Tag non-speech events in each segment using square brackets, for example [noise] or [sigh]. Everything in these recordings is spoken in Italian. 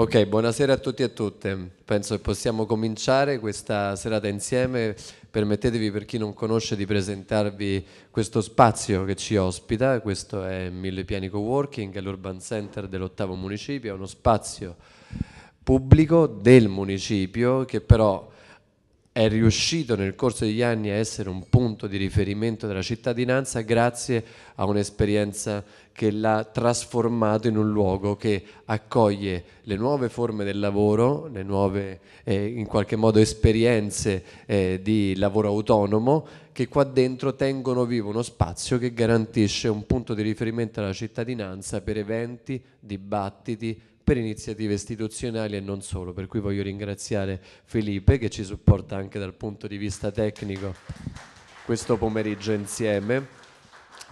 Ok, buonasera a tutti e a tutte. Penso che possiamo cominciare questa serata insieme. Permettetevi per chi non conosce di presentarvi questo spazio che ci ospita. Questo è Mille Piani Coworking, è l'Urban Center dell'ottavo municipio, è uno spazio pubblico del municipio che però è riuscito nel corso degli anni a essere un punto di riferimento della cittadinanza grazie a un'esperienza che l'ha trasformato in un luogo che accoglie le nuove forme del lavoro, le nuove eh, in qualche modo esperienze eh, di lavoro autonomo che qua dentro tengono vivo uno spazio che garantisce un punto di riferimento alla cittadinanza per eventi, dibattiti, per iniziative istituzionali e non solo, per cui voglio ringraziare Felipe che ci supporta anche dal punto di vista tecnico questo pomeriggio insieme,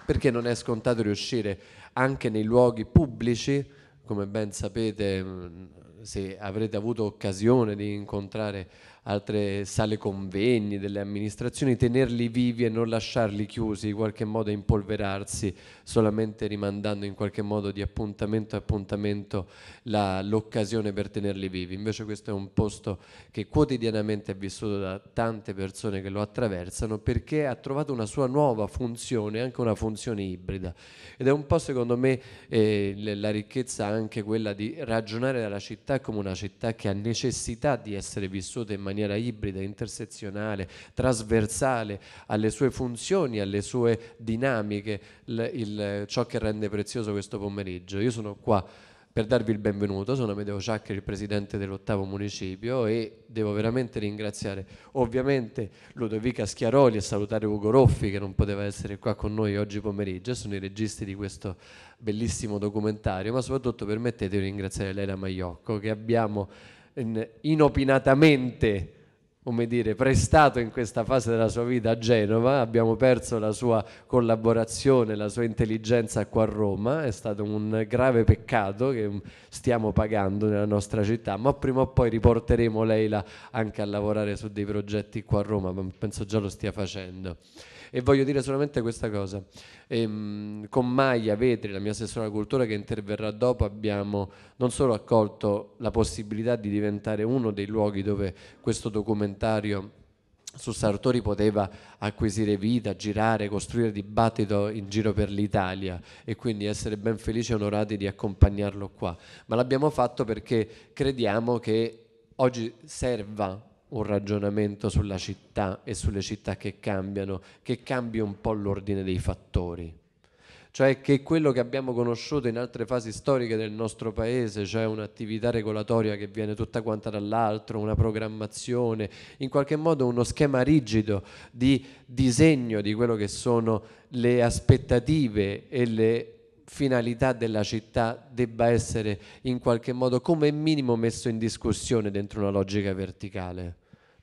perché non è scontato riuscire anche nei luoghi pubblici, come ben sapete mm, se avrete avuto occasione di incontrare altre sale convegni delle amministrazioni, tenerli vivi e non lasciarli chiusi, in qualche modo impolverarsi, solamente rimandando in qualche modo di appuntamento a appuntamento l'occasione per tenerli vivi. Invece questo è un posto che quotidianamente è vissuto da tante persone che lo attraversano perché ha trovato una sua nuova funzione, anche una funzione ibrida. Ed è un po' secondo me eh, la ricchezza anche quella di ragionare dalla città come una città che ha necessità di essere vissuta in maniera maniera ibrida, intersezionale, trasversale alle sue funzioni, alle sue dinamiche, il, il, ciò che rende prezioso questo pomeriggio. Io sono qua per darvi il benvenuto, sono Amedeo Ciacchi, il presidente dell'ottavo municipio e devo veramente ringraziare ovviamente Ludovica Schiaroli e salutare Ugo Roffi che non poteva essere qua con noi oggi pomeriggio, sono i registi di questo bellissimo documentario, ma soprattutto permettetemi di ringraziare Lena Maiocco che abbiamo inopinatamente come dire, prestato in questa fase della sua vita a Genova, abbiamo perso la sua collaborazione, la sua intelligenza qua a Roma, è stato un grave peccato che stiamo pagando nella nostra città, ma prima o poi riporteremo Leila anche a lavorare su dei progetti qua a Roma, penso già lo stia facendo. E voglio dire solamente questa cosa. Ehm, con Maia Vetri, la mia assessora alla cultura che interverrà dopo, abbiamo non solo accolto la possibilità di diventare uno dei luoghi dove questo documentario su Sartori poteva acquisire vita, girare, costruire dibattito in giro per l'Italia e quindi essere ben felici e onorati di accompagnarlo qua. Ma l'abbiamo fatto perché crediamo che oggi serva un ragionamento sulla città e sulle città che cambiano, che cambi un po' l'ordine dei fattori. Cioè che quello che abbiamo conosciuto in altre fasi storiche del nostro paese, cioè un'attività regolatoria che viene tutta quanta dall'altro, una programmazione, in qualche modo uno schema rigido di disegno di quello che sono le aspettative e le finalità della città debba essere in qualche modo come minimo messo in discussione dentro una logica verticale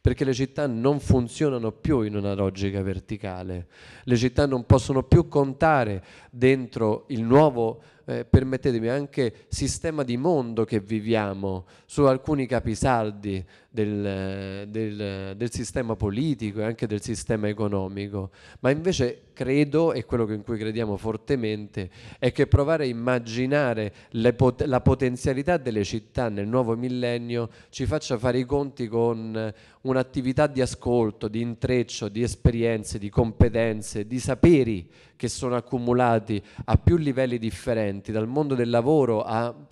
perché le città non funzionano più in una logica verticale, le città non possono più contare dentro il nuovo, eh, permettetemi, anche sistema di mondo che viviamo, su alcuni capisaldi, del, del, del, sistema politico e anche del sistema economico, ma invece credo, e quello in cui crediamo fortemente, è che provare a immaginare pot la potenzialità delle città nel nuovo millennio ci faccia fare i conti con un'attività di ascolto, di intreccio, di esperienze, di competenze, di saperi che sono accumulati a più livelli differenti, dal mondo del lavoro a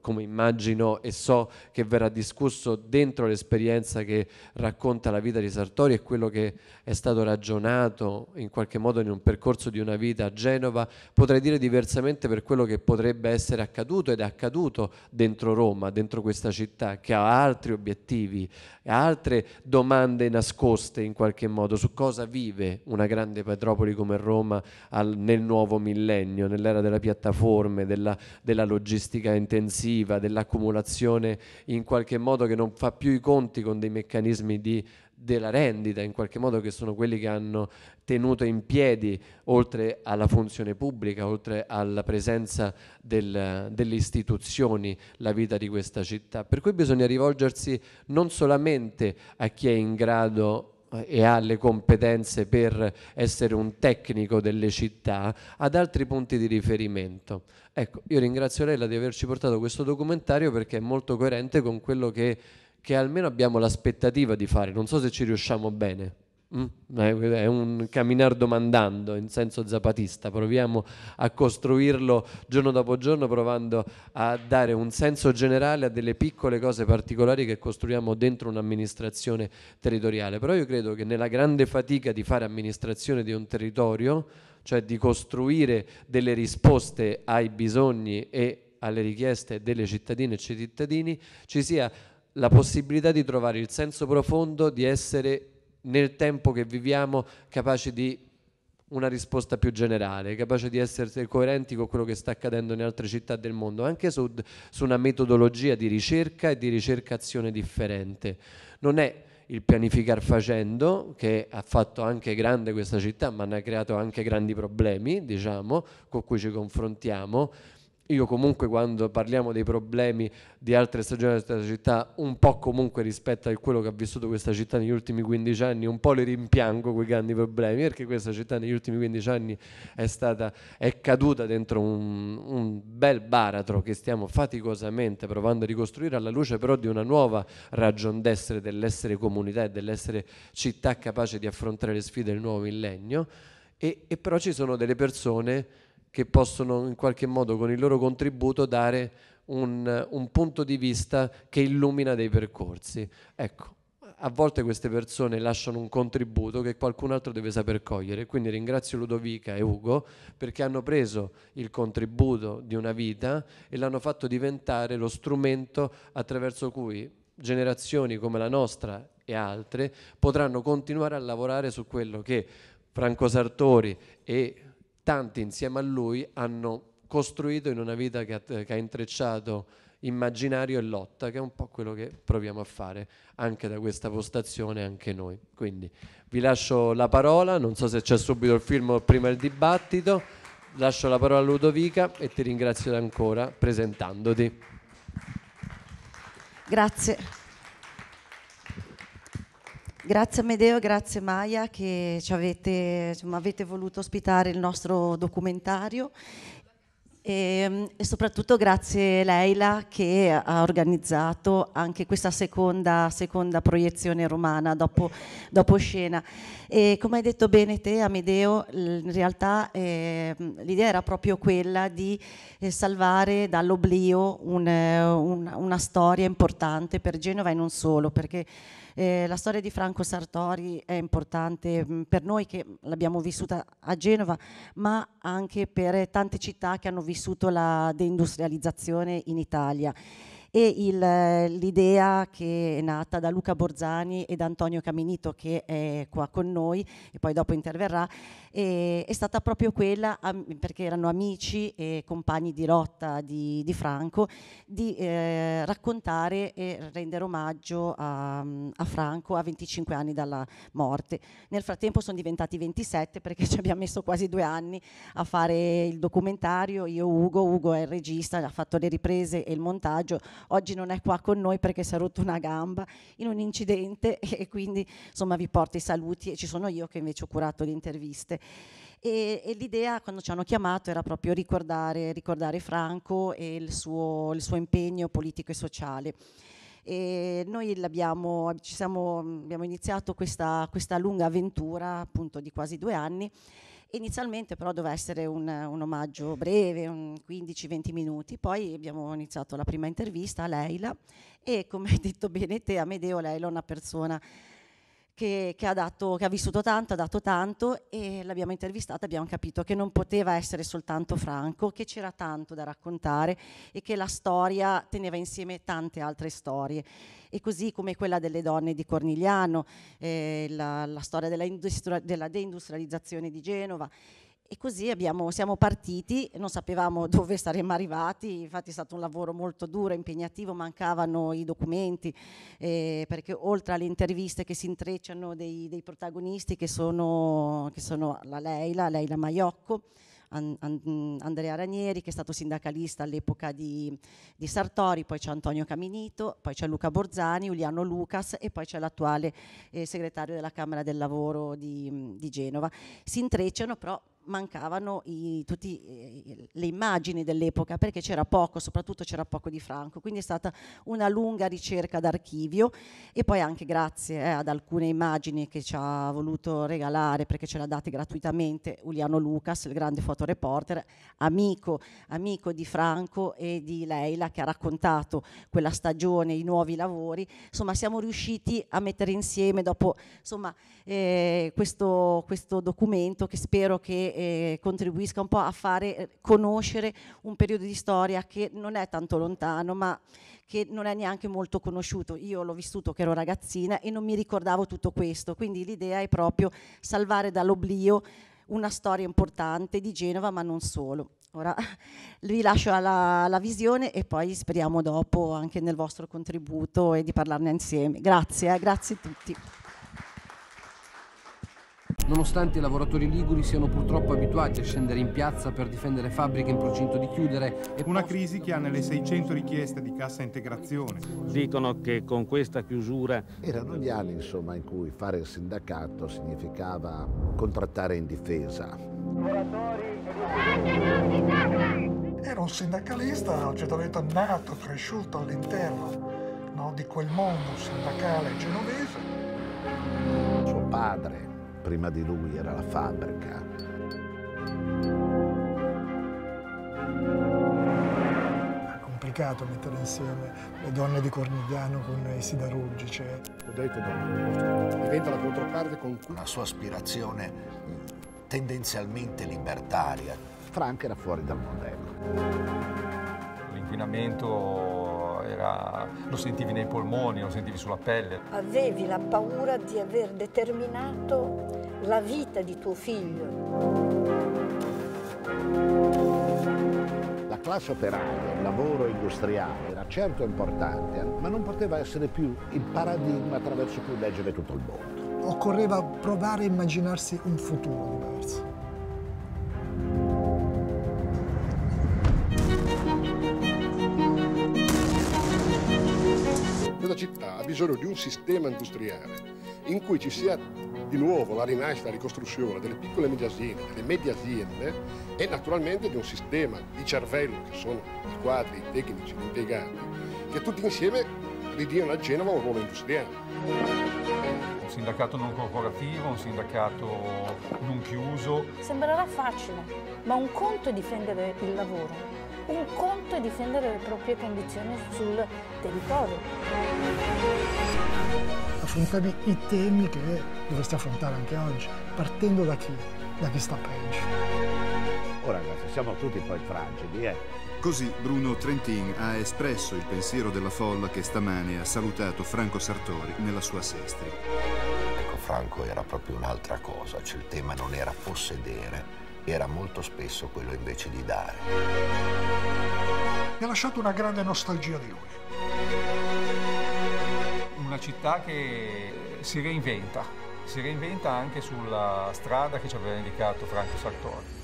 come immagino e so che verrà discusso dentro l'esperienza che racconta la vita di Sartori e quello che è stato ragionato in qualche modo in un percorso di una vita a Genova, potrei dire diversamente per quello che potrebbe essere accaduto ed è accaduto dentro Roma, dentro questa città, che ha altri obiettivi, ha altre domande nascoste in qualche modo su cosa vive una grande metropoli come Roma al, nel nuovo millennio, nell'era delle piattaforme, della, della logistica intensiva, dell'accumulazione in qualche modo che non fa più i conti con dei meccanismi di della rendita, in qualche modo che sono quelli che hanno tenuto in piedi, oltre alla funzione pubblica, oltre alla presenza del, delle istituzioni, la vita di questa città. Per cui bisogna rivolgersi non solamente a chi è in grado eh, e ha le competenze per essere un tecnico delle città, ad altri punti di riferimento. Ecco, io ringrazio Lella di averci portato questo documentario perché è molto coerente con quello che che almeno abbiamo l'aspettativa di fare, non so se ci riusciamo bene. Mm? È un camminare domandando in senso zapatista, proviamo a costruirlo giorno dopo giorno provando a dare un senso generale a delle piccole cose particolari che costruiamo dentro un'amministrazione territoriale. Però io credo che nella grande fatica di fare amministrazione di un territorio, cioè di costruire delle risposte ai bisogni e alle richieste delle cittadine e cittadini, ci sia la possibilità di trovare il senso profondo, di essere nel tempo che viviamo capaci di una risposta più generale, capace di essere coerenti con quello che sta accadendo in altre città del mondo, anche su, su una metodologia di ricerca e di ricercazione differente. Non è il pianificar facendo, che ha fatto anche grande questa città, ma ne ha creato anche grandi problemi, diciamo, con cui ci confrontiamo, io comunque quando parliamo dei problemi di altre stagioni della città, un po' comunque rispetto a quello che ha vissuto questa città negli ultimi 15 anni, un po' le rimpiango quei grandi problemi, perché questa città negli ultimi 15 anni è, stata, è caduta dentro un, un bel baratro che stiamo faticosamente provando a ricostruire alla luce però di una nuova ragion d'essere dell'essere comunità e dell'essere città capace di affrontare le sfide del nuovo millennio. E, e però ci sono delle persone che possono in qualche modo con il loro contributo dare un, un punto di vista che illumina dei percorsi. Ecco, a volte queste persone lasciano un contributo che qualcun altro deve saper cogliere, quindi ringrazio Ludovica e Ugo perché hanno preso il contributo di una vita e l'hanno fatto diventare lo strumento attraverso cui generazioni come la nostra e altre potranno continuare a lavorare su quello che Franco Sartori e tanti insieme a lui hanno costruito in una vita che ha, che ha intrecciato immaginario e lotta, che è un po' quello che proviamo a fare anche da questa postazione, anche noi. Quindi vi lascio la parola, non so se c'è subito il film o prima il dibattito, lascio la parola a Ludovica e ti ringrazio ancora presentandoti. Grazie. Grazie Amedeo, grazie Maia che ci avete, insomma, avete voluto ospitare il nostro documentario e, ehm, e, soprattutto grazie Leila che ha organizzato anche questa seconda, seconda proiezione romana dopo, dopo scena. E come hai detto bene te Amedeo, in realtà eh, l'idea era proprio quella di eh, salvare dall'oblio un, eh, un, una storia importante per Genova e non solo, perché eh, la storia di Franco Sartori è importante mm, per noi che l'abbiamo vissuta a Genova, ma anche per tante città che hanno vissuto la deindustrializzazione in Italia e il, eh, l'idea che è nata da Luca Borzani e da Antonio Caminito che è qua con noi e poi dopo interverrà è stata proprio quella perché erano amici e compagni di rotta di, di Franco di eh, raccontare e rendere omaggio a, a, Franco a 25 anni dalla morte. Nel frattempo sono diventati 27 perché [laughs] ci abbiamo messo quasi due anni a fare il documentario, io Ugo, Ugo è il regista, ha fatto le riprese e il montaggio, oggi non è qua con noi perché si è rotto una gamba in un incidente [laughs] e quindi insomma vi porto i saluti e ci sono io che invece ho curato le interviste. E, e l'idea quando ci hanno chiamato era proprio ricordare, ricordare Franco e il suo, il suo impegno politico e sociale. E noi abbiamo, siamo, abbiamo iniziato questa, questa lunga avventura appunto di quasi due anni Inizialmente però doveva essere un, un omaggio breve, 15-20 minuti, poi abbiamo iniziato la prima intervista a Leila e come [laughs] hai detto bene te, Amedeo, Leila è una persona che, che, ha dato, che, ha vissuto tanto, ha dato tanto e l'abbiamo intervistata, abbiamo capito che non poteva essere soltanto Franco, che c'era tanto da raccontare e che la storia teneva insieme tante altre storie. E così come quella delle donne di Cornigliano, eh, la, la, storia della, della deindustrializzazione di Genova. E così abbiamo, siamo partiti, non sapevamo [laughs] dove saremmo arrivati, infatti è stato un lavoro molto duro, impegnativo, mancavano i documenti, eh, perché oltre alle interviste che si intrecciano dei, dei protagonisti, che sono, che sono la Leila, Leila Maiocco, Andrea Ranieri, che è stato sindacalista all'epoca di, di, Sartori, poi c'è Antonio Caminito, poi c'è Luca Borzani, Giuliano Lucas e poi c'è l'attuale eh, segretario della Camera del Lavoro di, di Genova. Si intrecciano però mancavano i, tutte eh, le immagini dell'epoca perché c'era poco, soprattutto c'era poco di Franco, quindi è stata una lunga ricerca d'archivio e poi anche grazie eh, ad alcune immagini che ci ha voluto regalare perché ce le ha date gratuitamente Uliano Lucas, il grande fotoreporter, amico, amico di Franco e di Leila che ha raccontato quella stagione, i nuovi lavori, insomma siamo riusciti a mettere insieme dopo insomma, eh, questo, questo documento che spero che eh, contribuisca un po' a fare eh, conoscere un periodo di storia che non è tanto lontano, ma che non è neanche molto conosciuto. Io l'ho vissuto che ero ragazzina e non mi ricordavo tutto questo, quindi l'idea è proprio salvare dall'oblio una storia importante di Genova, ma non solo. Ora [laughs] vi lascio alla, alla, visione e poi speriamo dopo anche nel vostro contributo e di parlarne insieme. Grazie, eh, grazie a tutti. Nonostante i lavoratori liguri siano purtroppo abituati a scendere in piazza per difendere fabbriche in procinto di chiudere. E Una crisi che ha nelle 600 richieste di cassa integrazione. Dicono che con questa chiusura... Erano gli anni insomma in cui fare il sindacato significava contrattare in difesa. Era un sindacalista, a certamente nato, cresciuto all'interno no, di quel mondo sindacale genovese. Suo padre prima di lui era la fabbrica. È complicato mettere insieme le donne di Cornigliano con i sidaruggi. Cioè. Ho detto donna, diventa la controparte con cui... Una sua aspirazione tendenzialmente libertaria. Frank era fuori dal modello. L'inquinamento era, lo sentivi nei polmoni, lo sentivi sulla pelle. Avevi la paura di aver determinato la vita di tuo figlio. La classe operaia, il lavoro industriale era certo importante, ma non poteva essere più il paradigma attraverso cui leggere tutto il mondo. Occorreva provare a immaginarsi un futuro di bisogno di un sistema industriale in cui ci sia di nuovo la rinascita, la ricostruzione delle piccole e medie aziende, delle medie aziende e naturalmente di un sistema di cervello che sono i quadri, i tecnici, gli impiegati, che tutti insieme ridiano a Genova un ruolo industriale. Un sindacato non corporativo, un sindacato non chiuso. Sembrerà facile, ma un conto è difendere il lavoro, un conto è difendere le proprie condizioni sul territorio. Affrontami i temi che dovresti affrontare anche oggi, partendo da chi? Da chi sta peggio. Ora oh, ragazzi, siamo tutti poi fragili, eh. Così Bruno Trentin ha espresso il pensiero della folla che stamane ha salutato Franco Sartori nella sua sestri. Ecco, Franco era proprio un'altra cosa, cioè il tema non era possedere, era molto spesso quello invece di dare. Mi ha lasciato una grande nostalgia di lui. Una città che si reinventa, si reinventa anche sulla strada che ci aveva indicato Franco Sartori.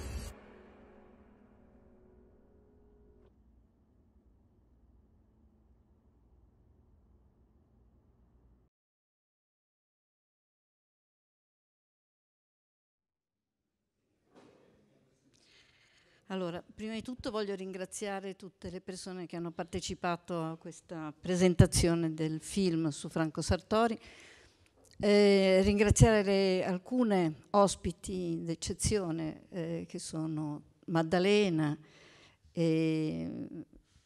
Allora, prima di tutto voglio ringraziare tutte le persone che hanno partecipato a questa presentazione del film su Franco Sartori, eh, ringraziare le, alcune ospiti d'eccezione eh, che sono Maddalena e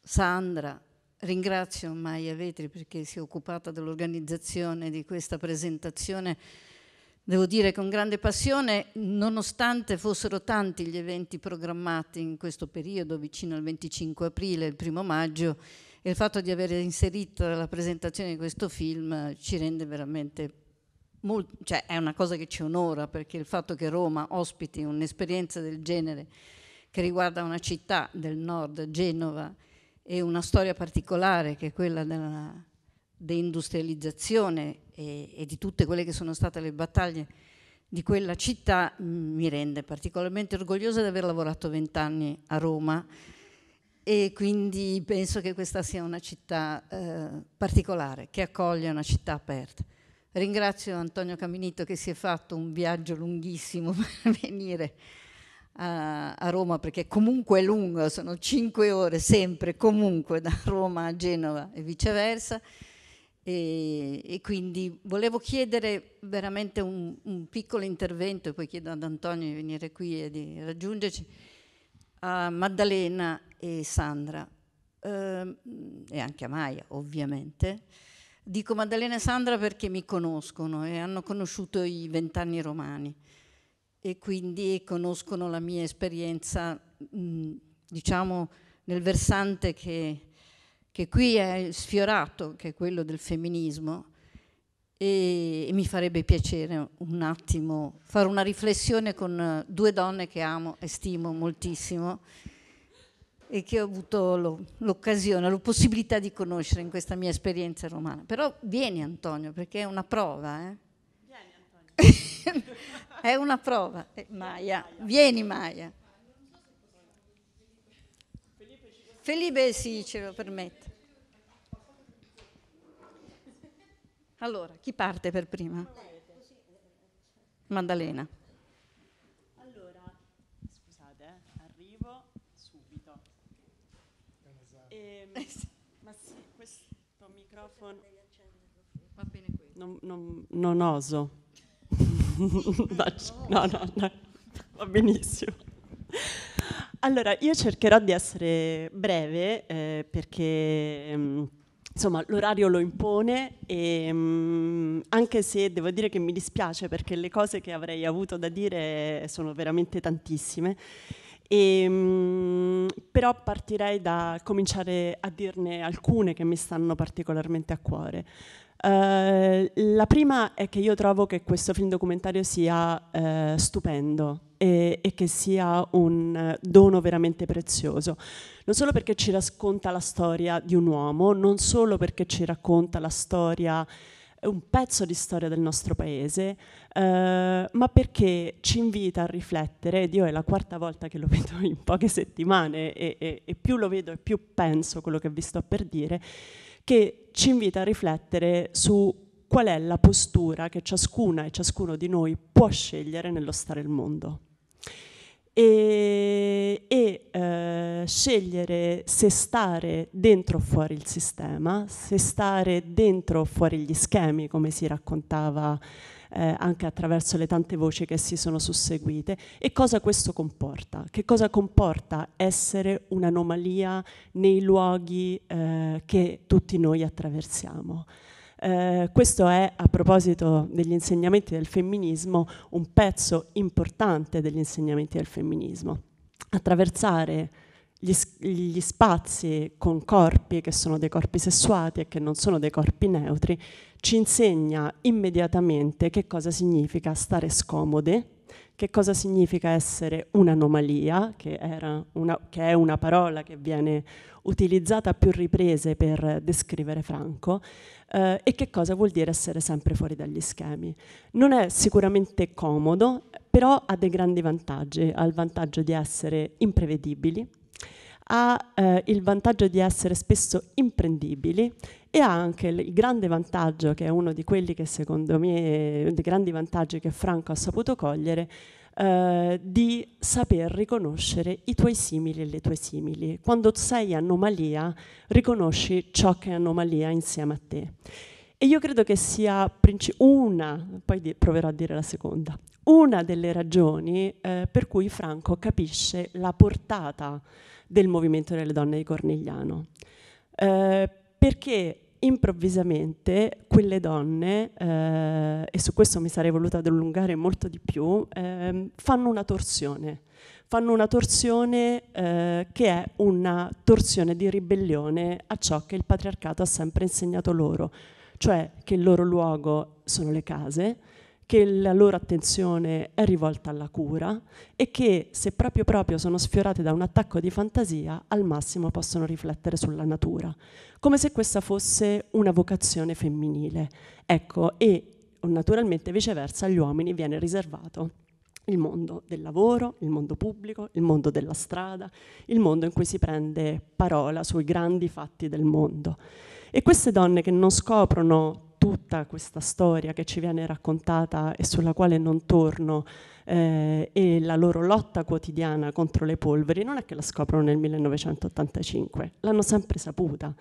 Sandra, ringrazio Maia Vetri perché si è occupata dell'organizzazione di questa presentazione devo dire con grande passione, nonostante fossero tanti gli eventi programmati in questo periodo, vicino al 25 aprile, il primo maggio, il fatto di aver inserito la presentazione di questo film ci rende veramente molto, cioè è una cosa che ci onora perché il fatto che Roma ospiti un'esperienza del genere che riguarda una città del nord, Genova, e una storia particolare che è quella della deindustrializzazione e, e, di tutte quelle che sono state le battaglie di quella città mm, mi rende particolarmente orgogliosa di aver lavorato vent'anni a Roma e quindi penso che questa sia una città eh, particolare, che accoglie una città aperta. Ringrazio Antonio Caminito che si è fatto un viaggio lunghissimo [laughs] per venire a, a, Roma, perché comunque è lungo, sono cinque ore sempre, comunque da Roma a Genova e viceversa. E, e, quindi volevo chiedere veramente un, un, piccolo intervento, e poi chiedo ad Antonio di venire qui e di raggiungerci, a Maddalena e Sandra, eh, e anche a Maia ovviamente. Dico Maddalena e Sandra perché mi conoscono e hanno conosciuto i vent'anni romani e quindi conoscono la mia esperienza, mh, diciamo, nel versante che che qui è sfiorato, che è quello del femminismo, e, mi farebbe piacere un attimo fare una riflessione con due donne che amo e stimo moltissimo e che ho avuto l'occasione, la possibilità di conoscere in questa mia esperienza romana. Però vieni Antonio, perché è una prova. Eh? Vieni Antonio. [laughs] è una prova. Eh, Maia, vieni Maia. Felipe sì, ce lo permette. Allora, chi parte per prima? Maddalena. Allora, scusate, eh, arrivo subito. E, ehm, [laughs] ma sì, questo microfono... Va bene qui. Non, non, non oso. [laughs] [laughs] no, no, no, va benissimo. Allora, io cercherò di essere breve eh, perché mm, insomma, l'orario lo impone e mh, mm, anche se devo dire che mi dispiace perché le cose che avrei avuto da dire sono veramente tantissime. E, mh, mm, però partirei da cominciare a dirne alcune che mi stanno particolarmente a cuore. Eh, la prima è che io trovo che questo film documentario sia uh, stupendo e, e, che sia un eh, dono veramente prezioso, non solo perché ci racconta la storia di un uomo, non solo perché ci racconta la storia un pezzo di storia del nostro paese, uh, ma perché ci invita a riflettere, ed io è la quarta volta che lo [laughs] vedo in poche settimane e, e, e più lo vedo e più penso quello che vi sto per dire, che ci invita a riflettere su qual è la postura che ciascuna e ciascuno di noi può scegliere nello stare il mondo. E, e eh, scegliere se stare dentro o fuori il sistema, se stare dentro o fuori gli schemi, come si raccontava eh, anche attraverso le tante voci che si sono susseguite e cosa questo comporta, che cosa comporta essere un'anomalia nei luoghi eh, che tutti noi attraversiamo. Eh, questo è, a proposito degli insegnamenti del femminismo, un pezzo importante degli insegnamenti del femminismo. Attraversare gli, gli, spazi con corpi che sono dei corpi sessuati e che non sono dei corpi neutri ci insegna immediatamente che cosa significa stare scomode, che cosa significa essere un'anomalia, che, una, che, è una parola che viene utilizzata a più riprese per descrivere Franco, eh, e che cosa vuol dire essere sempre fuori dagli schemi. Non è sicuramente comodo, però ha dei grandi vantaggi, ha il vantaggio di essere imprevedibili, ha eh, il vantaggio di essere spesso imprendibili e ha anche il grande vantaggio, che è uno di quelli che secondo me, dei grandi vantaggi che Franco ha saputo cogliere, eh, di saper riconoscere i tuoi simili e le tue simili. Quando sei anomalia, riconosci ciò che è anomalia insieme a te. E io credo che sia una, poi proverò a dire la seconda, una delle ragioni eh, per cui Franco capisce la portata del movimento delle donne di Cornigliano. Eh, perché improvvisamente quelle donne, eh, e su questo mi sarei voluta dilungare molto di più, eh, fanno una torsione, fanno una torsione eh, che è una torsione di ribellione a ciò che il patriarcato ha sempre insegnato loro, cioè che il loro luogo sono le case, che la loro attenzione è rivolta alla cura e che se proprio proprio sono sfiorate da un attacco di fantasia, al massimo possono riflettere sulla natura, come se questa fosse una vocazione femminile. Ecco, e naturalmente viceversa agli uomini viene riservato il mondo del lavoro, il mondo pubblico, il mondo della strada, il mondo in cui si prende parola sui grandi fatti del mondo. E queste donne che non scoprono tutta questa storia che ci viene raccontata e sulla quale non torno eh, e la loro lotta quotidiana contro le polveri non è che la scoprono nel 1985, l'hanno sempre saputa.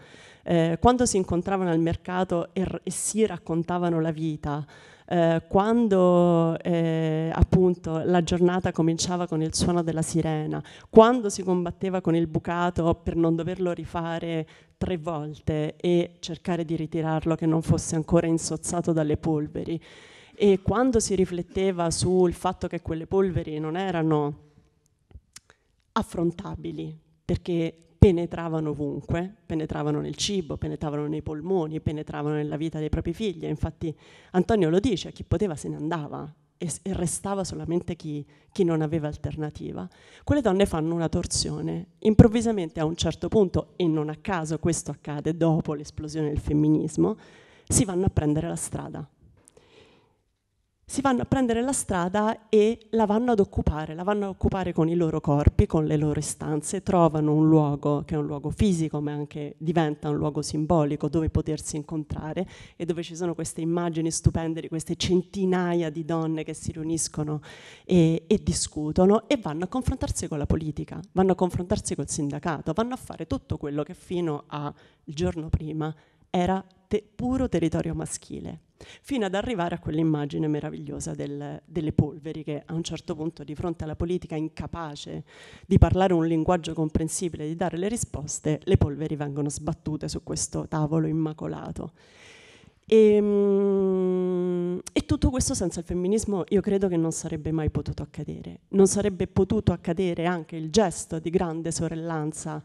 Eh, quando si incontravano al mercato e, e si raccontavano la vita, eh, quando eh, appunto la giornata cominciava con il suono della sirena, quando si combatteva con il bucato per non doverlo rifare tre volte e cercare di ritirarlo che non fosse ancora insozzato dalle polveri e quando si rifletteva sul fatto che quelle polveri non erano affrontabili perché penetravano ovunque, penetravano nel cibo, penetravano nei polmoni, penetravano nella vita dei propri figli. Infatti Antonio lo dice, chi poteva se ne andava e, restava solamente chi, chi non aveva alternativa. Quelle donne fanno una torsione. Improvvisamente a un certo punto, e non a caso questo accade dopo l'esplosione del femminismo, si vanno a prendere la strada si vanno a prendere la strada e la vanno ad occupare, la vanno ad occupare con i loro corpi, con le loro istanze, trovano un luogo che è un luogo fisico ma anche diventa un luogo simbolico dove potersi incontrare e dove ci sono queste immagini stupende di queste centinaia di donne che si riuniscono e, e discutono e vanno a confrontarsi con la politica, vanno a confrontarsi col sindacato, vanno a fare tutto quello che fino al giorno prima era te puro territorio maschile fino ad arrivare a quell'immagine meravigliosa del, delle polveri che a un certo punto di fronte alla politica incapace di parlare un linguaggio comprensibile, di dare le risposte, le polveri vengono sbattute su questo tavolo immacolato. E, ehm, e, tutto questo senza il femminismo io credo che non sarebbe mai potuto accadere. Non sarebbe potuto accadere anche il gesto di grande sorellanza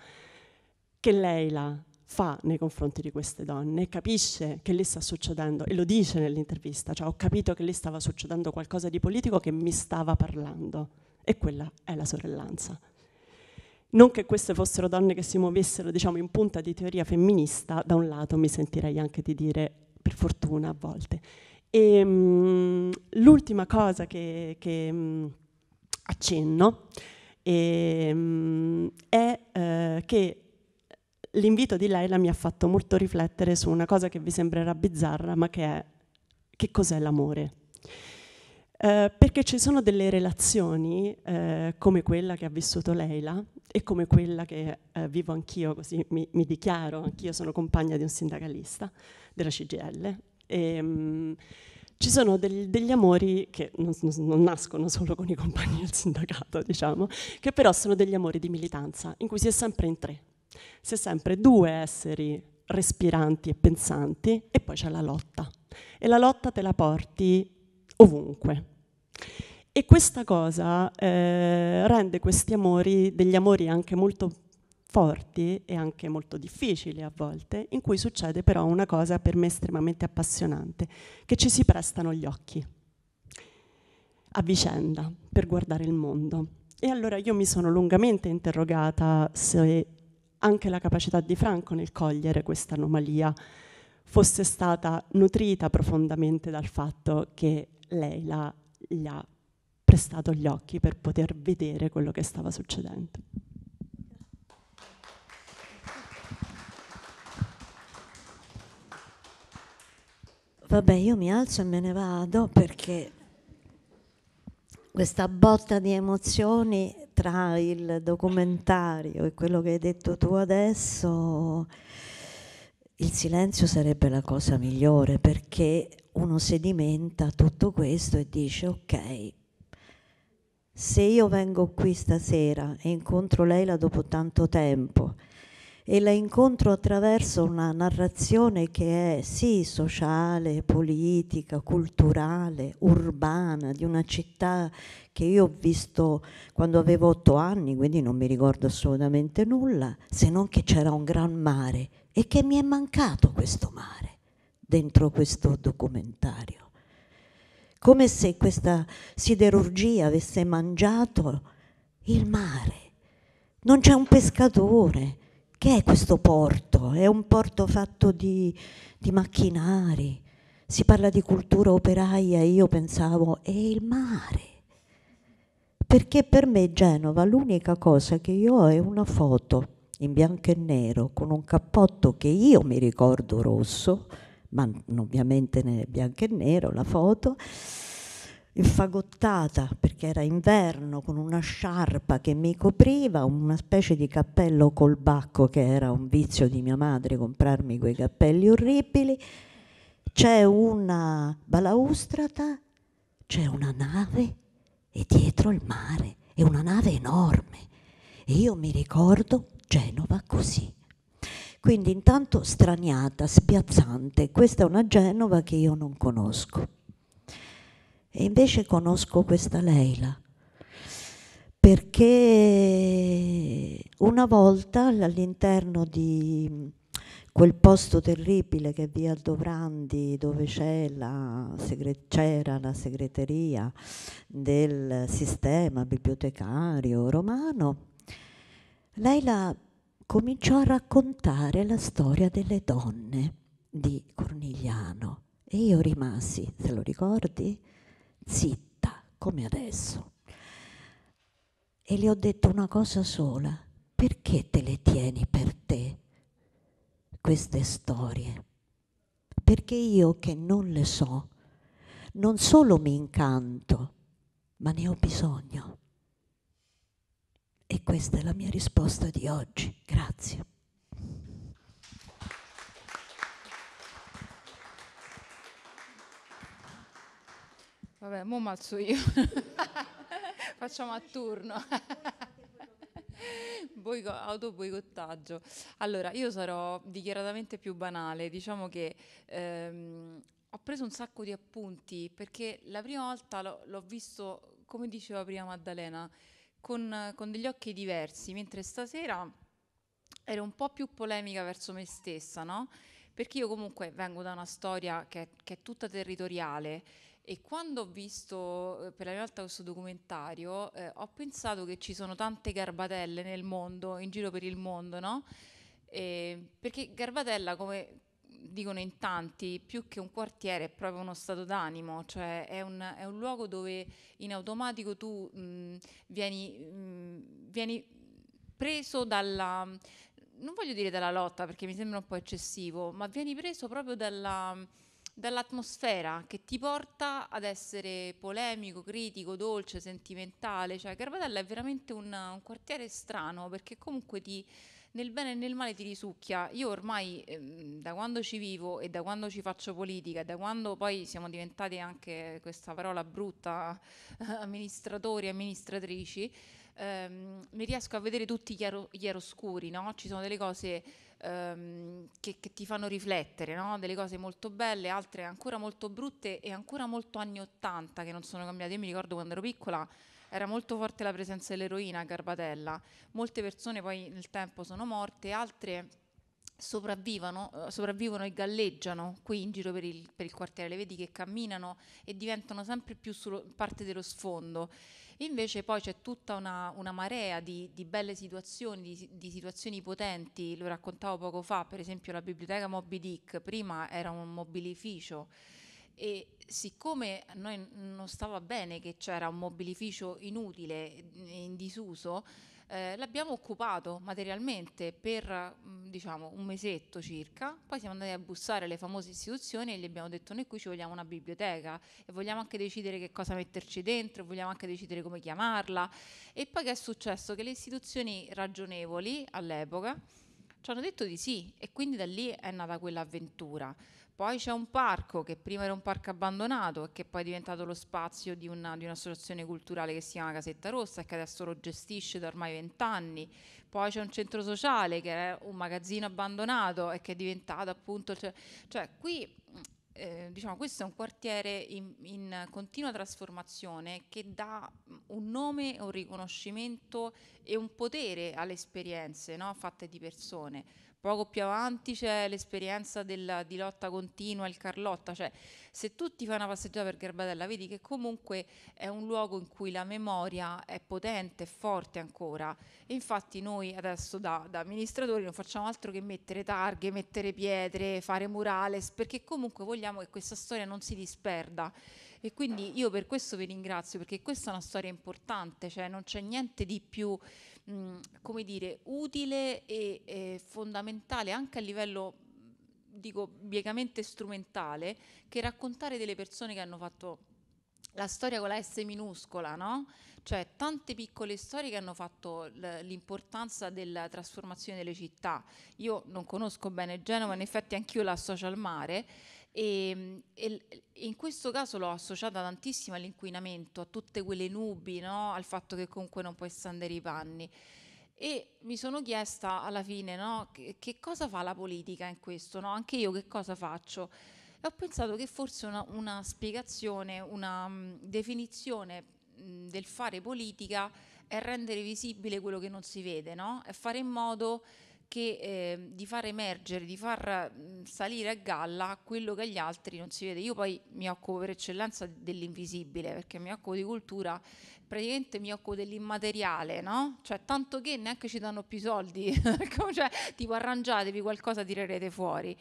che Leila fa nei confronti di queste donne e capisce che lì sta succedendo e lo dice nell'intervista, cioè ho capito che lì stava succedendo qualcosa di politico che mi stava parlando e quella è la sorellanza. Non che queste fossero donne che si muovessero diciamo, in punta di teoria femminista, da un lato mi sentirei anche di dire per fortuna a volte. E, ehm, mh, l'ultima cosa che, che mh, mm, accenno e, ehm, mh, è eh, che l'invito di Leila mi ha fatto molto riflettere su una cosa che vi sembrerà bizzarra, ma che è che cos'è l'amore. Eh, perché ci sono delle relazioni eh, come quella che ha vissuto Leila e come quella che eh, vivo anch'io, così mi, mi dichiaro, anch'io sono compagna di un sindacalista della CGL. E, ehm, mh, ci sono del, degli amori che non, non, nascono solo con i compagni del sindacato, diciamo, che però sono degli amori di militanza, in cui si è sempre in tre. C'è sempre due esseri respiranti e pensanti e poi c'è la lotta. E la lotta te la porti ovunque. E questa cosa eh, rende questi amori degli amori anche molto forti e anche molto difficili a volte, in cui succede però una cosa per me estremamente appassionante, che ci si prestano gli occhi a vicenda per guardare il mondo. E allora io mi sono lungamente interrogata se anche la capacità di Franco nel cogliere questa anomalia fosse stata nutrita profondamente dal fatto che lei la, gli ha prestato gli occhi per poter vedere quello che stava succedendo. Vabbè, io mi alzo e me ne vado perché questa botta di emozioni tra il documentario e quello che hai detto tu adesso, il silenzio sarebbe la cosa migliore perché uno sedimenta tutto questo e dice ok, se io vengo qui stasera e incontro lei là dopo tanto tempo, e la incontro attraverso una narrazione che è sì sociale, politica, culturale, urbana, di una città che io ho visto quando avevo otto anni, quindi non mi ricordo assolutamente nulla, se non che c'era un gran mare e che mi è mancato questo mare dentro questo documentario. Come se questa siderurgia avesse mangiato il mare. Non c'è un pescatore, che è questo porto? È un porto fatto di, di macchinari, si parla di cultura operaia io pensavo, è il mare. Perché per me Genova l'unica cosa che io ho è una foto in bianco e nero con un cappotto che io mi ricordo rosso, ma ovviamente nel bianco e nero la foto, infagottata perché era inverno con una sciarpa che mi copriva, una specie di cappello col bacco che era un vizio di mia madre comprarmi quei cappelli orribili. C'è una balaustrata, c'è una nave e dietro il mare, è una nave enorme. E io mi ricordo Genova così. Quindi intanto straniata, spiazzante, questa è una Genova che io non conosco. E invece conosco questa Leila perché una volta all'interno di quel posto terribile che è via Dovrandi, dove la c'era la segreteria del sistema bibliotecario romano, Leila cominciò a raccontare la storia delle donne di Cornigliano e io rimasi, se lo ricordi? zitta, come adesso. E le ho detto una cosa sola, perché te le tieni per te queste storie? Perché io che non le so, non solo mi incanto, ma ne ho bisogno. E questa è la mia risposta di oggi. Grazie. Vabbè, mo malzo io. [laughs] Facciamo a turno. [laughs] Boico, autoboicottaggio. Allora, io sarò dichiaratamente più banale, diciamo che ehm, ho preso un sacco di appunti perché la prima volta l'ho visto, come diceva prima Maddalena, con, con, degli occhi diversi, mentre stasera ero un po' più polemica verso me stessa, no? Perché io comunque vengo da una storia che, che è tutta territoriale e quando ho visto eh, per la prima volta questo documentario eh, ho pensato che ci sono tante garbatelle nel mondo, in giro per il mondo, no? Eh, perché Garbatella, come dicono in tanti, più che un quartiere è proprio uno stato d'animo, cioè è un, è un luogo dove in automatico tu mh, mm, vieni, mh, mm, vieni preso dalla, non voglio dire dalla lotta perché mi sembra un po' eccessivo, ma vieni preso proprio dalla dall'atmosfera che ti porta ad essere polemico, critico, dolce, sentimentale. Cioè, Carvatella è veramente un, un quartiere strano perché comunque ti, nel bene e nel male ti risucchia. Io ormai ehm, da quando ci vivo e da quando ci faccio politica, e da quando poi siamo diventati anche questa parola brutta [laughs] amministratori e amministratrici, ehm, mi riesco a vedere tutti i chiaro, chiaroscuri, no? ci sono delle cose ehm, che, che, ti fanno riflettere, no? delle cose molto belle, altre ancora molto brutte e ancora molto anni 80 che non sono cambiate. Io mi ricordo quando ero piccola era molto forte la presenza dell'eroina a Garbatella, molte persone poi nel tempo sono morte, altre eh, sopravvivono e galleggiano qui in giro per il, per il quartiere, le vedi che camminano e diventano sempre più parte dello sfondo. Invece poi c'è tutta una, una marea di, di, belle situazioni, di, di, situazioni potenti, lo raccontavo poco fa, per esempio la biblioteca Moby Dick, prima era un mobilificio e siccome a noi non stava bene che c'era un mobilificio inutile, in disuso, eh, l'abbiamo occupato materialmente per mm, diciamo, un mesetto circa, poi siamo andati a bussare alle famose istituzioni e gli abbiamo detto noi qui ci vogliamo una biblioteca e vogliamo anche decidere che cosa metterci dentro, vogliamo anche decidere come chiamarla e poi che è successo? Che le istituzioni ragionevoli all'epoca ci hanno detto di sì e quindi da lì è nata quell'avventura. Poi c'è un parco che prima era un parco abbandonato e che poi è diventato lo spazio di, una, di un'associazione culturale che si chiama Casetta Rossa e che adesso lo gestisce da ormai vent'anni. Poi c'è un centro sociale che è un magazzino abbandonato e che è diventato appunto... Cioè, cioè qui eh, diciamo, questo è un quartiere in, in, continua trasformazione che dà un nome, un riconoscimento e un potere alle esperienze no? fatte di persone. Poco più avanti c'è l'esperienza di lotta continua, il Carlotta, cioè se tu ti fai una passeggiata per Garbatella vedi che comunque è un luogo in cui la memoria è potente, è forte ancora e infatti noi adesso da, da amministratori non facciamo altro che mettere targhe, mettere pietre, fare murales perché comunque vogliamo che questa storia non si disperda e quindi io per questo vi ringrazio perché questa è una storia importante, cioè non c'è niente di più come dire, utile e eh, fondamentale anche a livello dico biecamente strumentale che raccontare delle persone che hanno fatto la storia con la S minuscola, no? Cioè tante piccole storie che hanno fatto l'importanza della trasformazione delle città. Io non conosco bene Genova, in effetti anch'io la associo al mare, Ehm, e, e, in questo caso l'ho associata tantissimo all'inquinamento, a tutte quelle nubi, no? al fatto che comunque non puoi stendere i panni. E mi sono chiesta alla fine no? che, che, cosa fa la politica in questo, no? anche io che cosa faccio. E ho pensato che forse una, una spiegazione, una mm, definizione mm, del fare politica è rendere visibile quello che non si vede, è fare in modo che, eh, di far emergere, di far mhmm, salire a galla quello che agli altri non si vede. Io poi mi occupo per eccellenza dell'invisibile, perché mi occupo di cultura, praticamente mi occupo dell'immateriale, no? Cioè, tanto che neanche ci danno più soldi, [laughs] cioè, tipo arrangiatevi qualcosa, tirerete fuori.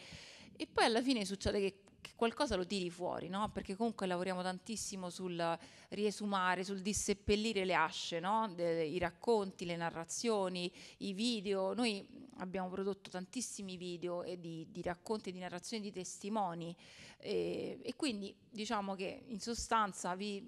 E poi alla fine succede che qualcosa lo tiri fuori, no? Perché comunque lavoriamo tantissimo sul riesumare, sul disseppellire le asce, no? De, i racconti, le narrazioni, i video. Noi abbiamo prodotto tantissimi video e di, di racconti e di narrazioni di testimoni e, eh, e, quindi diciamo che in sostanza vi,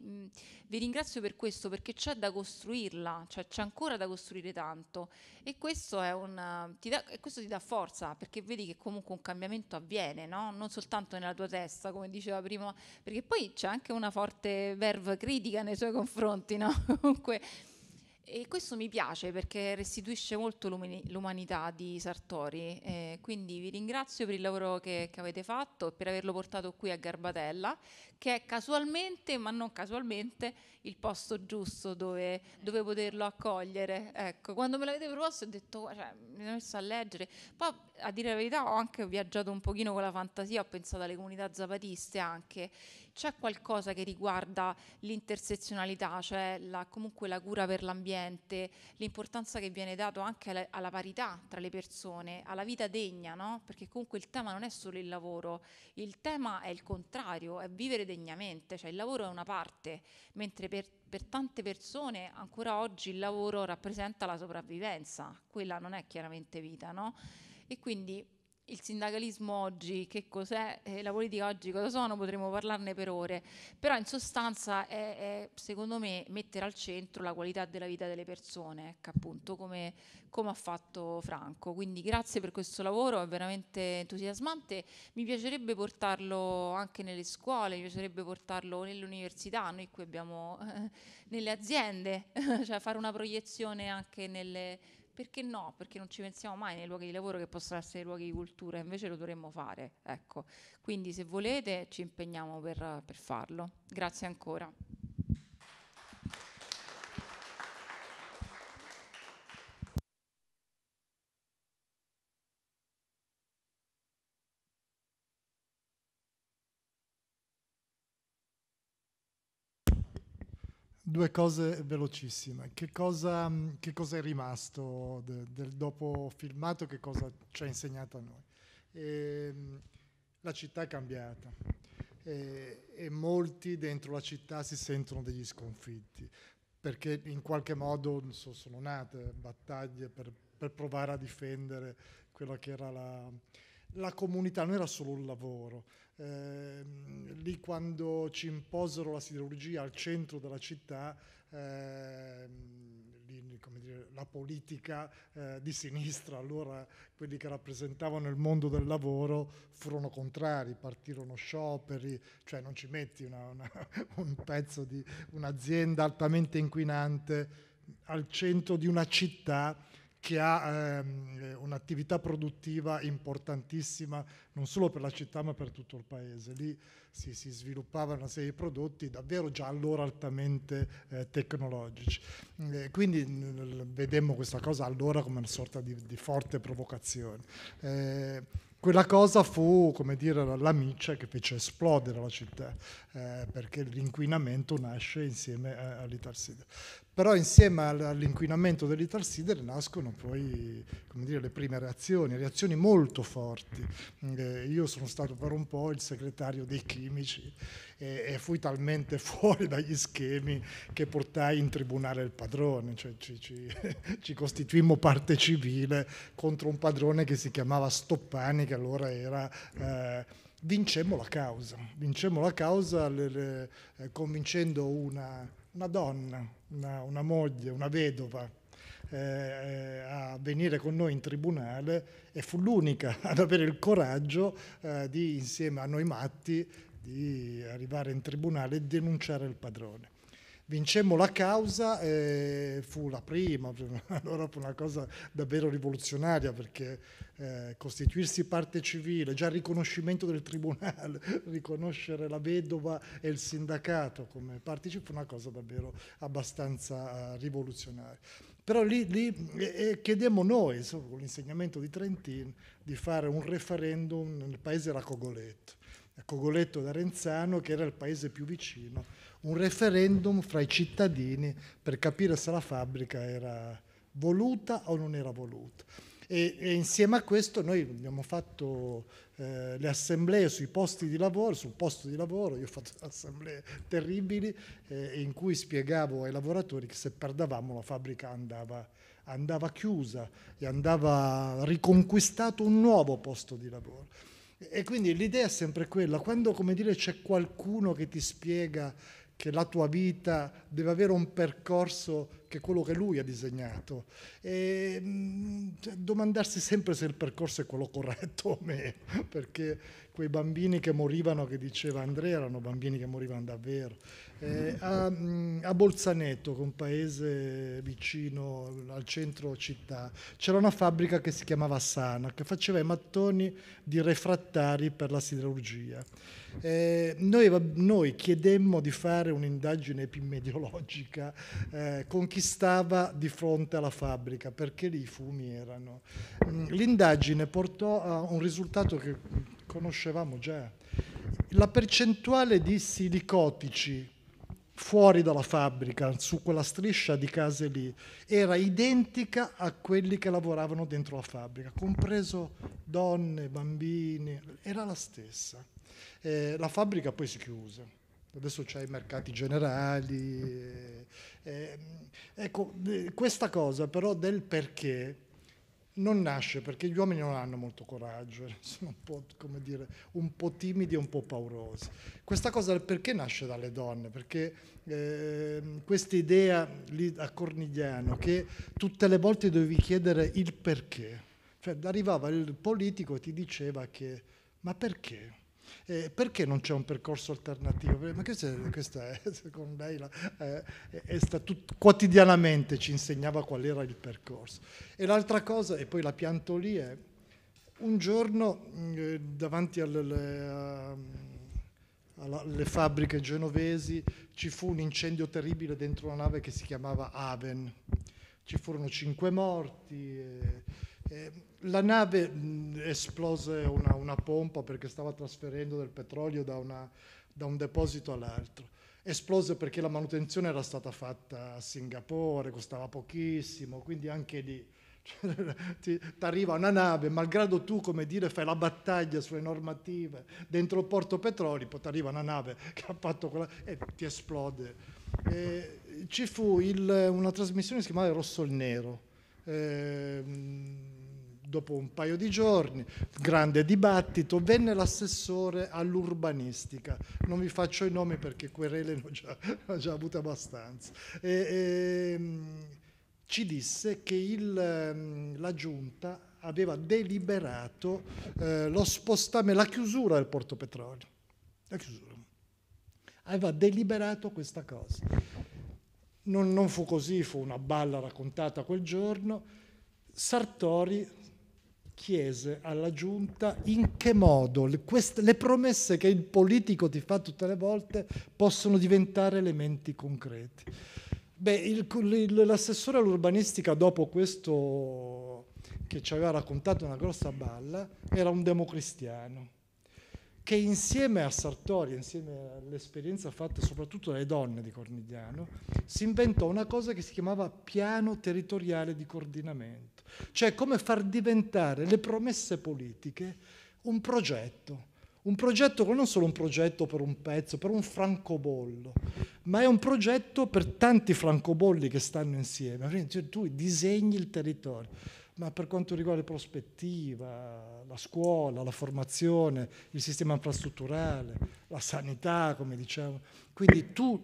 vi ringrazio per questo perché c'è da costruirla, cioè c'è ancora da costruire tanto e questo, è un, ti da, questo ti dà forza perché vedi che comunque un cambiamento avviene, no? non soltanto nella tua testa come diceva prima, perché poi c'è anche una forte verve critica nei suoi confronti, no? [laughs] comunque e questo mi piace perché restituisce molto l'umanità di Sartori, eh, quindi vi ringrazio per il lavoro che, che avete fatto e per averlo portato qui a Garbatella che è casualmente, ma non casualmente, il posto giusto dove, dove poterlo accogliere. Ecco, quando me l'avete proposto ho detto, cioè, mi sono messo a leggere. Poi, a dire la verità, ho anche viaggiato un pochino con la fantasia, ho pensato alle comunità zapatiste anche. C'è qualcosa che riguarda l'intersezionalità, cioè la, comunque la cura per l'ambiente, l'importanza che viene data anche alla, alla, parità tra le persone, alla vita degna, no? Perché comunque il tema non è solo il lavoro, il tema è il contrario, è vivere degnamente, cioè il lavoro è una parte, mentre per, per tante persone ancora oggi il lavoro rappresenta la sopravvivenza, quella non è chiaramente vita, no? E quindi il sindacalismo oggi, che cos'è, eh, la politica oggi cosa sono, potremmo parlarne per ore, però in sostanza è, è, secondo me mettere al centro la qualità della vita delle persone, ecco, appunto come, come ha fatto Franco. Quindi grazie per questo lavoro, è veramente entusiasmante, mi piacerebbe portarlo anche nelle scuole, mi piacerebbe portarlo nelle università, noi qui abbiamo eh, nelle aziende, [laughs] cioè fare una proiezione anche nelle perché no? Perché non ci pensiamo mai nei luoghi di lavoro che possono essere luoghi di cultura, invece lo dovremmo fare. Ecco. Quindi se volete ci impegniamo per, per farlo. Grazie ancora. Due cose velocissime. Che cosa, mm, che cosa è rimasto de, del dopo filmato? Che cosa ci ha insegnato a noi? E, ehm, la città è cambiata e, e, molti dentro la città si sentono degli sconfitti perché in qualche modo so, sono nate battaglie per, per, provare a difendere quella che era la, la comunità, non era solo un lavoro, eh, lì quando ci imposero la siderurgia al centro della città, eh, lì, dire, la politica eh, di sinistra, allora quelli che rappresentavano il mondo del lavoro furono contrari, partirono scioperi, cioè non ci metti una, una, [laughs] un pezzo di un'azienda altamente inquinante al centro di una città che ha ehm, eh, un'attività produttiva importantissima non solo per la città ma per tutto il paese. Lì si, si sviluppava una serie di prodotti davvero già allora altamente eh, tecnologici. Eh, quindi vedemmo questa cosa allora come una sorta di, di forte provocazione. Eh, quella cosa fu, come dire, la miccia che fece esplodere la città, eh, perché l'inquinamento nasce insieme eh, all'Italsida. Però insieme all'inquinamento dell'italsider nascono poi dire, le prime reazioni, reazioni molto forti. Mm-hmm. Eh, io sono stato per un po' il segretario dei chimici e, e fui talmente [laughs] fuori dagli schemi che portai in tribunale il padrone, cioè ci, ci, [laughs] ci costituimmo parte civile contro un padrone che si chiamava Stoppani, che allora era... Mm. Eh, vincemmo la causa, vincemmo la causa le, le, eh, convincendo una una donna, una, una moglie, una vedova, eh, eh, a venire con noi in tribunale e fu l'unica [laughs] ad avere il coraggio eh, di, insieme a noi matti, di arrivare in tribunale e denunciare il padrone. Vincemmo la causa e fu la prima, [laughs] allora fu una cosa davvero rivoluzionaria perché eh, costituirsi parte civile, già il riconoscimento del tribunale, [laughs] riconoscere la vedova e il sindacato come parti civile fu una cosa davvero abbastanza eh, rivoluzionaria. Però lì, lì eh, eh, chiedemmo noi, insomma, con l'insegnamento di Trentin, di fare un referendum nel paese della Cogoletto. Cogoletto da Renzano, che era il paese più vicino un referendum fra i cittadini per capire se la fabbrica era voluta o non era voluta. E, e insieme a questo noi abbiamo fatto eh, le assemblee sui posti di lavoro, sul posto di lavoro, io ho fatto [laughs] assemblee terribili eh, in cui spiegavo ai lavoratori che se perdavamo la fabbrica andava, andava chiusa e andava riconquistato un nuovo posto di lavoro. E quindi l'idea è sempre quella, quando come dire, c'è qualcuno che ti spiega che la tua vita deve avere un percorso che quello che lui ha disegnato e mh, mm, cioè, domandarsi sempre se il percorso è quello corretto o meno, [laughs] perché quei bambini che morivano, che diceva Andrea, erano bambini che morivano davvero. Eh, a, mm, a, Bolzaneto, che è un paese vicino al centro città, c'era una fabbrica che si chiamava Sana, che faceva i mattoni di refrattari per la siderurgia. Eh, noi, noi, chiedemmo di fare un'indagine epimediologica eh, con chi chi stava di fronte alla fabbrica, perché lì i fumi erano. Mm, l'indagine portò a un risultato che conoscevamo già. La percentuale di silicotici fuori dalla fabbrica, su quella striscia di case lì, era identica a quelli che lavoravano dentro la fabbrica, compreso donne, bambini, era la stessa. Eh, la fabbrica poi si chiuse adesso c'è i mercati generali. E, eh, eh, ecco, eh, questa cosa però del perché non nasce perché gli uomini non hanno molto coraggio, [laughs] sono un po', come dire, un po timidi e un po' paurosi. Questa cosa del perché nasce dalle donne, perché eh, questa idea lì a Cornigliano che tutte le volte dovevi chiedere il perché, cioè arrivava il politico e ti diceva che ma perché? Eh, perché non c'è un percorso alternativo? Ma questa, è, [laughs] secondo lei, la, eh, è tut, quotidianamente ci insegnava qual era il percorso. E l'altra cosa, e poi la pianto lì, è un giorno mm, eh, davanti alle, alle fabbriche genovesi ci fu un incendio terribile dentro una nave che si chiamava Aven. Ci furono cinque morti. Eh, eh la nave mh, esplose una, una, pompa perché stava trasferendo del petrolio da, una, da un deposito all'altro. Esplose perché la manutenzione era stata fatta a Singapore, costava pochissimo, quindi anche lì [laughs] ti arriva una nave, malgrado tu, come dire, fai la battaglia sulle normative dentro il porto petroli, poi ti arriva una nave che ha fatto quella e ti esplode. E ci fu il, una trasmissione che si chiamava Rosso il Nero. Eh, dopo un paio di giorni, grande dibattito, venne l'assessore all'urbanistica, non vi faccio i nomi perché querele ne ho già, ho già avute abbastanza, e, e, ehm, ci disse che il, ehm, la giunta aveva deliberato eh, lo spostamento, la chiusura del porto petrolio, la chiusura, aveva deliberato questa cosa. Non, non fu così, fu una balla raccontata quel giorno, Sartori chiese alla giunta in che modo le, queste, le, promesse che il politico ti fa tutte le volte possono diventare elementi concreti. Beh, il, il, l'assessore all'urbanistica dopo questo che ci aveva raccontato una grossa balla era un democristiano che insieme a Sartori, insieme all'esperienza fatta soprattutto dalle donne di Cornigliano, si inventò una cosa che si chiamava piano territoriale di coordinamento cioè come far diventare le promesse politiche un progetto, un progetto che non è solo un progetto per un pezzo, per un francobollo, ma è un progetto per tanti francobolli che stanno insieme. Cioè, tu disegni il territorio, ma per quanto riguarda la prospettiva, la scuola, la formazione, il sistema infrastrutturale, la sanità, come diciamo. Quindi tu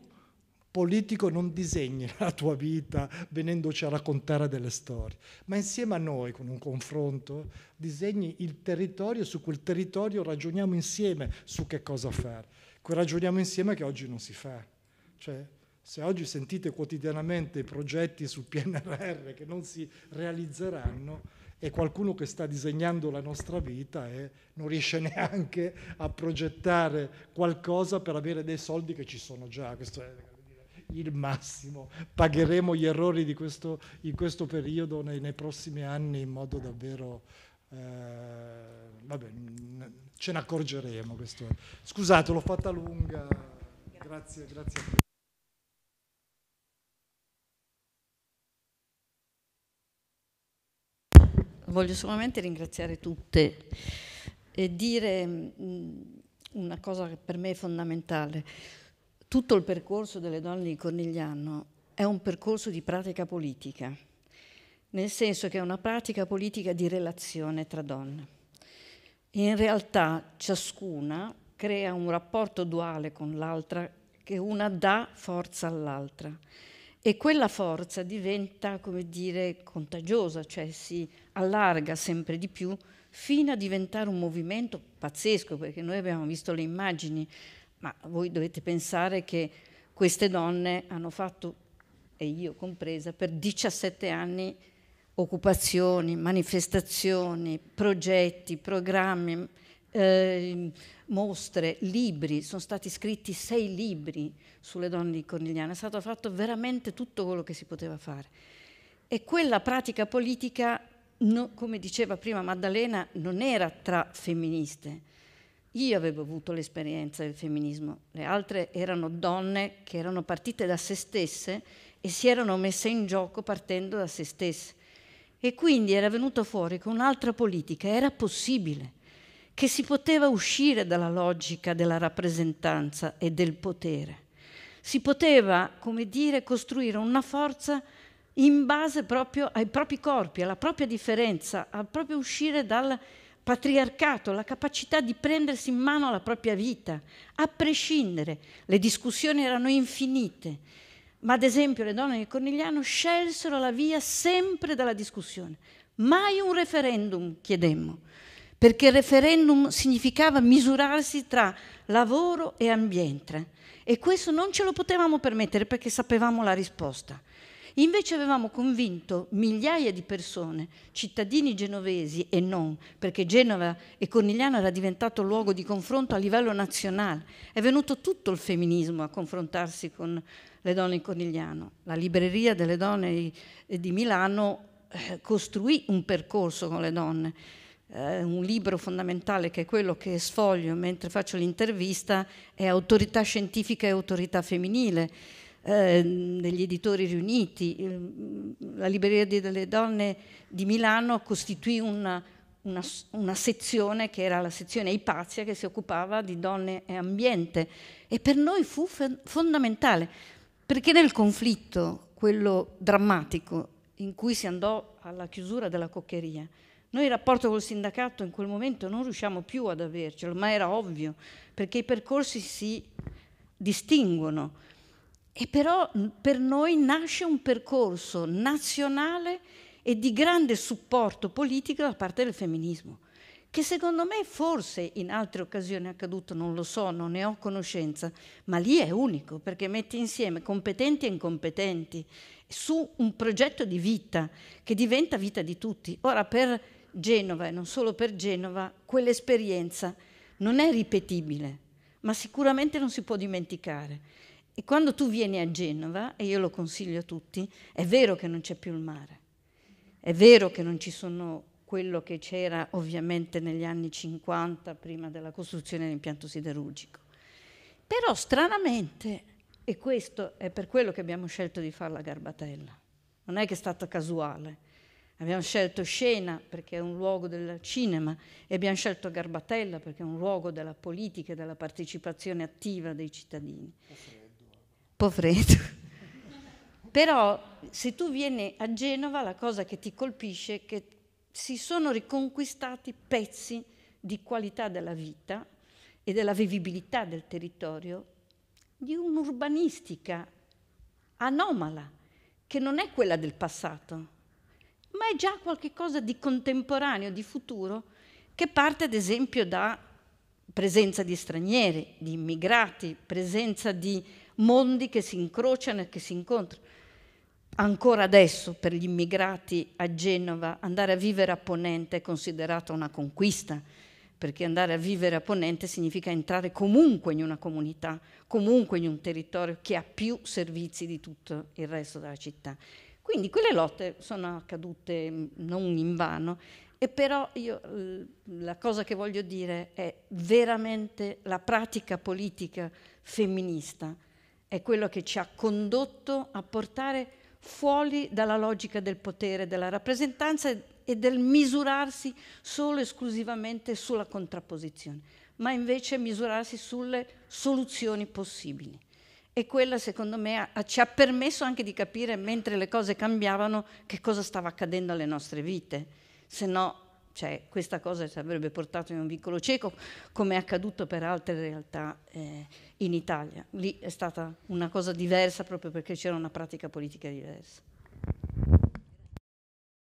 politico non disegni la tua vita venendoci a raccontare delle storie, ma insieme a noi, con un confronto, disegni il territorio, su quel territorio ragioniamo insieme su che cosa fare, quel ragioniamo insieme che oggi non si fa. Cioè, se oggi sentite quotidianamente progetti sul PNRR che non si realizzeranno, è qualcuno che sta disegnando la nostra vita e eh, non riesce neanche a progettare qualcosa per avere dei soldi che ci sono già. Questo è il massimo. Pagheremo gli errori di questo, in questo periodo, nei, nei prossimi anni, in modo davvero... Eh, vabbè, ce ne accorgeremo. Questo. Scusate, l'ho fatta lunga. Grazie, grazie a tutti. Voglio solamente ringraziare tutte e dire mm, una cosa che per me è fondamentale tutto il percorso delle donne di Cornigliano è un percorso di pratica politica, nel senso che è una pratica politica di relazione tra donne. In realtà ciascuna crea un rapporto duale con l'altra che una dà forza all'altra e quella forza diventa, come dire, contagiosa, cioè si allarga sempre di più fino a diventare un movimento pazzesco, perché noi abbiamo visto le immagini ma voi dovete pensare che queste donne hanno fatto, e io compresa, per 17 anni occupazioni, manifestazioni, progetti, programmi, eh, mostre, libri, sono stati scritti sei libri sulle donne di Cornigliano. è stato fatto veramente tutto quello che si poteva fare. E quella pratica politica, no, come diceva prima Maddalena, non era tra femministe, io avevo avuto l'esperienza del femminismo, le altre erano donne che erano partite da se stesse e si erano messe in gioco partendo da se stesse. E quindi era venuto fuori che un'altra politica era possibile, che si poteva uscire dalla logica della rappresentanza e del potere. Si poteva, come dire, costruire una forza in base proprio ai propri corpi, alla propria differenza, al proprio uscire dal patriarcato, la capacità di prendersi in mano la propria vita, a prescindere. Le discussioni erano infinite, ma ad esempio le donne di Cornigliano scelsero la via sempre dalla discussione. Mai un referendum, chiedemmo, perché il referendum significava misurarsi tra lavoro e ambiente e questo non ce lo potevamo permettere perché sapevamo la risposta. Invece avevamo convinto migliaia di persone, cittadini genovesi e non, perché Genova e Cornigliano era diventato luogo di confronto a livello nazionale. È venuto tutto il femminismo a confrontarsi con le donne in Cornigliano. La libreria delle donne di eh, Milano eh, costruì un percorso con le donne. Eh, un libro fondamentale che è quello che sfoglio mentre faccio l'intervista è Autorità scientifica e autorità femminile Ehm, degli editori riuniti. Ehm, la Libreria delle Donne di Milano costituì una, una, una, sezione che era la sezione Ipazia che si occupava di donne e ambiente e per noi fu fondamentale perché nel conflitto, quello drammatico in cui si andò alla chiusura della coccheria, noi il rapporto col sindacato in quel momento non riusciamo più ad avercelo, ma era ovvio perché i percorsi si distinguono e però per noi nasce un percorso nazionale e di grande supporto politico da parte del femminismo, che secondo me forse in altre occasioni è accaduto, non lo so, non ne ho conoscenza, ma lì è unico perché mette insieme competenti e incompetenti su un progetto di vita che diventa vita di tutti. Ora per Genova e non solo per Genova, quell'esperienza non è ripetibile, ma sicuramente non si può dimenticare e quando tu vieni a Genova, e io lo consiglio a tutti, è vero che non c'è più il mare, è vero che non ci sono quello che c'era ovviamente negli anni 50 prima della costruzione dell'impianto siderurgico. Però stranamente, e questo è per quello che abbiamo scelto di fare la Garbatella, non è che è stata casuale, abbiamo scelto Scena perché è un luogo del cinema e abbiamo scelto Garbatella perché è un luogo della politica e della partecipazione attiva dei cittadini poveretto. [laughs] Però se tu vieni a Genova, la cosa che ti colpisce è che si sono riconquistati pezzi di qualità della vita e della vivibilità del territorio di un'urbanistica anomala, che non è quella del passato, ma è già qualcosa di contemporaneo, di futuro, che parte ad esempio da presenza di stranieri, di immigrati, presenza di mondi che si incrociano e che si incontrano. Ancora adesso per gli immigrati a Genova andare a vivere a Ponente è considerata una conquista, perché andare a vivere a Ponente significa entrare comunque in una comunità, comunque in un territorio che ha più servizi di tutto il resto della città. Quindi quelle lotte sono accadute mm, non in vano, e però io, la cosa che voglio dire è veramente la pratica politica femminista è quello che ci ha condotto a portare fuori dalla logica del potere, della rappresentanza e del misurarsi solo e esclusivamente sulla contrapposizione, ma invece misurarsi sulle soluzioni possibili. E quella, secondo me, ha, ci ha permesso anche di capire, mentre le cose cambiavano, che cosa stava accadendo alle nostre vite. Se no, cioè questa cosa ci avrebbe portato in un vicolo cieco, come è accaduto per altre realtà eh, in Italia. Lì è stata una cosa diversa proprio perché c'era una pratica politica diversa.